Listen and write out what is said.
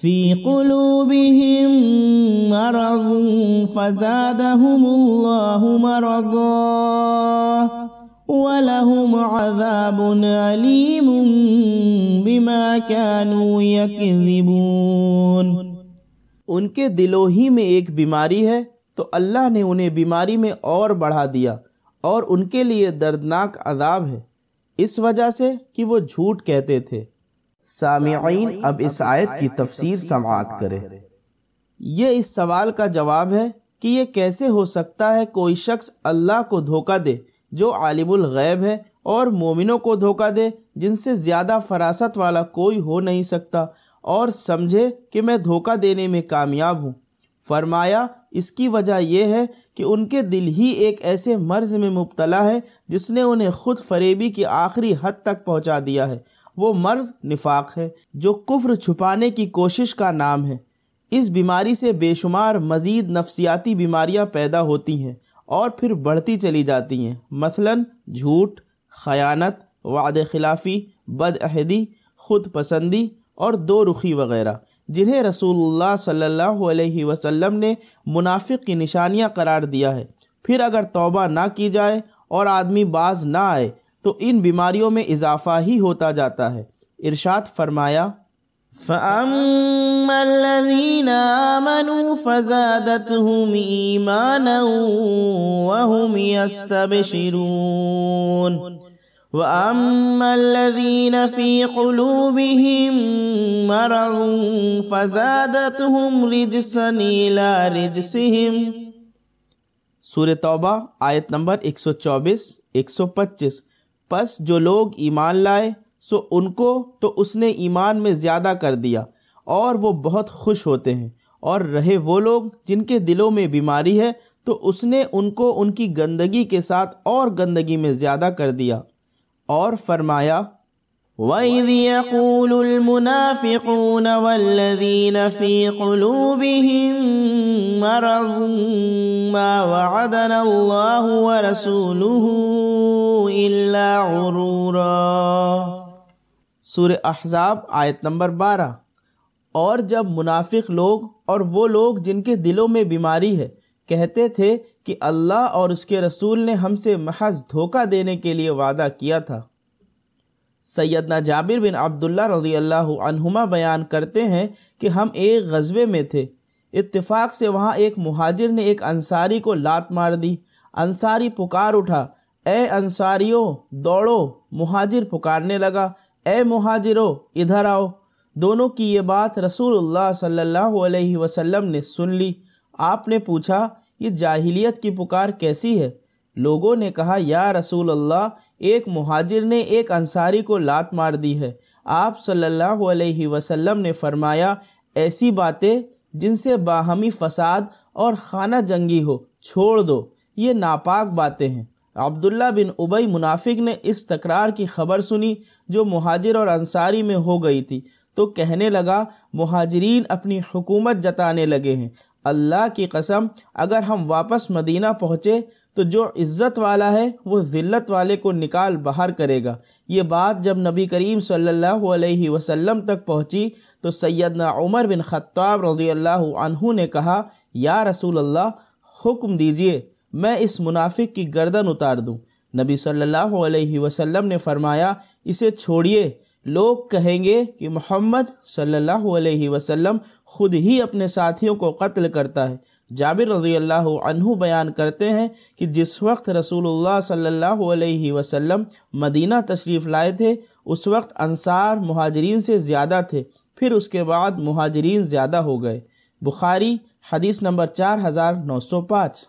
في قلوبهم مرض فزادهم الله مرضا ولهم عذاب أليم بما كانوا يكذبون उनके दिलों ही में एक बीमारी है तो अल्लाह ने उन्हें बीमारी में और बढ़ा दिया और उनके लिए दर्दनाक अजाब है इस वजह से कि वो झूठ कहते थे सामीन अब इस आयत की तफसीर समात करें यह इस सवाल का जवाब है कि यह कैसे हो सकता है कोई शख्स अल्लाह को धोखा दे जो आलिमुल गैब है और मोमिनों को धोखा दे जिनसे ज़्यादा फरासत वाला कोई हो नहीं सकता और समझे कि मैं धोखा देने में कामयाब हूँ फरमाया इसकी वजह यह है कि उनके दिल ही एक ऐसे मर्ज में मुबतला है जिसने उन्हें खुद फरेबी की आखिरी हद तक पहुंचा दिया है वो मर्ज निफाक है जो कुफ्र छुपाने की कोशिश का नाम है इस बीमारी से बेशुमार मज़ीद नफसियाती बीमारियां पैदा होती हैं और फिर बढ़ती चली जाती हैं मसलन झूठ खयानत वाद खिलाफी बदअहदी खुद पसंदी और दो रुखी वगैरह जिन्हें रसूलुल्लाह सल्लल्लाहु अलैहि वसल्लम ने मुनाफिक की निशानियां करार दिया है फिर अगर तौबा ना की जाए और आदमी बाज ना आए तो इन बीमारियों में इजाफा ही होता जाता है इरशाद फरमाया فأما الذين آمنوا فزادتهم إيمانا وهم يستبشرون وأما الذين في قلوبهم مرض فزادتهم رجسا إلى رجسهم सूर्य तौबा आयत नंबर 124 125 पस जो लोग ईमान लाए सो उनको तो उसने ईमान में ज़्यादा कर दिया और वो बहुत खुश होते हैं और रहे वो लोग जिनके दिलों में बीमारी है तो उसने उनको उनकी गंदगी के साथ और गंदगी में ज़्यादा कर दिया और फरमाया وإذ يقول المنافقون والذين في قلوبهم مرض ما وعدنا الله ورسوله إلا غرورا सूर्य अहजाब आयत नंबर 12 और जब मुनाफिक लोग और वो लोग जिनके दिलों में बीमारी है कहते थे कि अल्लाह और उसके रसूल ने हमसे महज धोखा देने के लिए वादा किया था सैदना जाबिर बिन अब्दुल्ला रजी अल्लाहुमा बयान करते हैं कि हम एक गज़बे में थे इतफाक़ से वहाँ एक महाजिर ने एक अंसारी को लात मार दी अंसारी पुकार उठा ए अंसारियों दौड़ो महाजिर पुकारने लगा ए महाजिरो इधर आओ दोनों की ये बात रसूलुल्लाह सल्लल्लाहु अलैहि वसल्लम ने सुन ली आपने पूछा ये जाहिलियत की पुकार कैसी है लोगों ने कहा या रसूल अल्लाह एक मुहाजिर ने एक अंसारी को लात मार दी है आप सल्लल्लाहु अलैहि वसल्लम ने फरमाया ऐसी बातें जिनसे बाहमी फसाद और खाना जंगी हो छोड़ दो ये नापाक बातें हैं अब्दुल्ला बिन उबई मुनाफिक ने इस तकरार की खबर सुनी जो मुहाजिर और अंसारी में हो गई थी तो कहने लगा मुहाजरीन अपनी हुकूमत जताने लगे हैं अल्लाह की कसम अगर हम वापस मदीना पहुँचे तो जो इज़्ज़त वाला है वो ज़िल्लत वाले को निकाल बाहर करेगा ये बात जब नबी करीम सल्लल्लाहु अलैहि वसल्लम तक पहुँची तो सैदना उमर बिन ख़त्ताब रज़ी अल्लाह ने कहा या रसूल अल्लाह हुक्म दीजिए मैं इस मुनाफिक की गर्दन उतार दूँ नबी सल्लल्लाहु अलैहि वसल्लम ने फरमाया इसे छोड़िए लोग कहेंगे कि मोहम्मद सल्लल्लाहु अलैहि वसल्लम खुद ही अपने साथियों को कत्ल करता है जाबिर रजी अल्लाह बयान करते हैं कि जिस वक्त रसूलुल्लाह सल्लल्लाहु अलैहि वसल्लम मदीना तशरीफ़ लाए थे उस वक्त अंसार महाजरीन से ज़्यादा थे फिर उसके बाद महाजरीन ज़्यादा हो गए बुखारी हदीस नंबर चार हज़ार नौ सौ पाँच